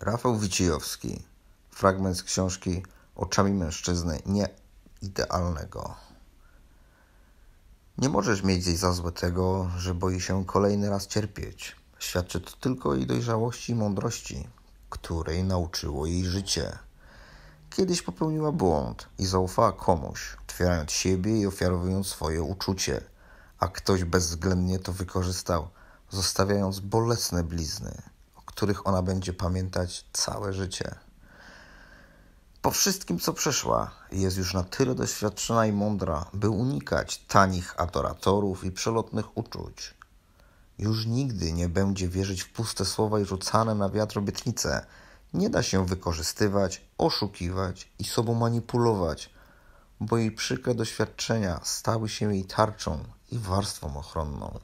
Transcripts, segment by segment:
Rafał Wiciejowski, Fragment z książki Oczami mężczyzny nieidealnego. Nie możesz mieć jej za złe tego, że boi się kolejny raz cierpieć. Świadczy to tylko jej dojrzałości i mądrości, której nauczyło jej życie. Kiedyś popełniła błąd i zaufała komuś, otwierając siebie i ofiarowując swoje uczucie, a ktoś bezwzględnie to wykorzystał, zostawiając bolesne blizny których ona będzie pamiętać całe życie. Po wszystkim, co przeszła, jest już na tyle doświadczona i mądra, by unikać tanich adoratorów i przelotnych uczuć. Już nigdy nie będzie wierzyć w puste słowa i rzucane na wiatr obietnice. Nie da się wykorzystywać, oszukiwać i sobą manipulować, bo jej przykre doświadczenia stały się jej tarczą i warstwą ochronną.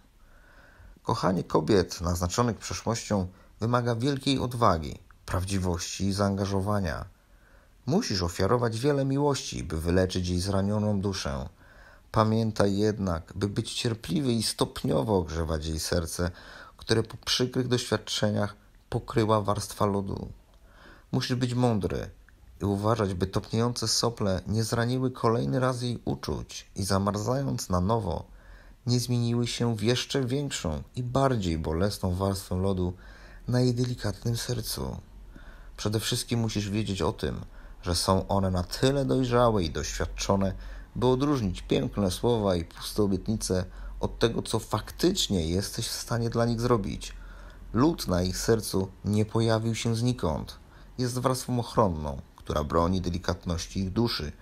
Kochanie kobiet naznaczonych przeszłością wymaga wielkiej odwagi, prawdziwości i zaangażowania. Musisz ofiarować wiele miłości, by wyleczyć jej zranioną duszę. Pamiętaj jednak, by być cierpliwy i stopniowo ogrzewać jej serce, które po przykrych doświadczeniach pokryła warstwa lodu. Musisz być mądry i uważać, by topniejące sople nie zraniły kolejny raz jej uczuć i zamarzając na nowo, nie zmieniły się w jeszcze większą i bardziej bolesną warstwę lodu, na jej delikatnym sercu. Przede wszystkim musisz wiedzieć o tym, że są one na tyle dojrzałe i doświadczone, by odróżnić piękne słowa i puste obietnice od tego, co faktycznie jesteś w stanie dla nich zrobić. Lud na ich sercu nie pojawił się znikąd. Jest warstwą ochronną, która broni delikatności ich duszy.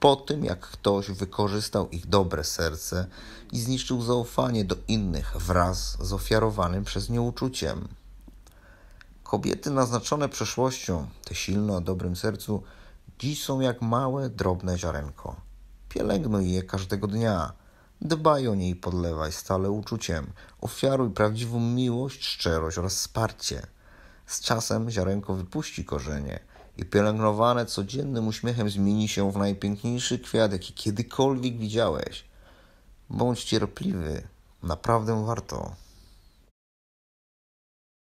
Po tym, jak ktoś wykorzystał ich dobre serce i zniszczył zaufanie do innych wraz z ofiarowanym przez nie uczuciem. Kobiety naznaczone przeszłością, te silne o dobrym sercu, dziś są jak małe, drobne ziarenko. Pielęgnuj je każdego dnia. Dbaj o nie i podlewaj stale uczuciem. Ofiaruj prawdziwą miłość, szczerość oraz wsparcie. Z czasem ziarenko wypuści korzenie i pielęgnowane codziennym uśmiechem zmieni się w najpiękniejszy kwiat, jaki kiedykolwiek widziałeś. Bądź cierpliwy, naprawdę warto.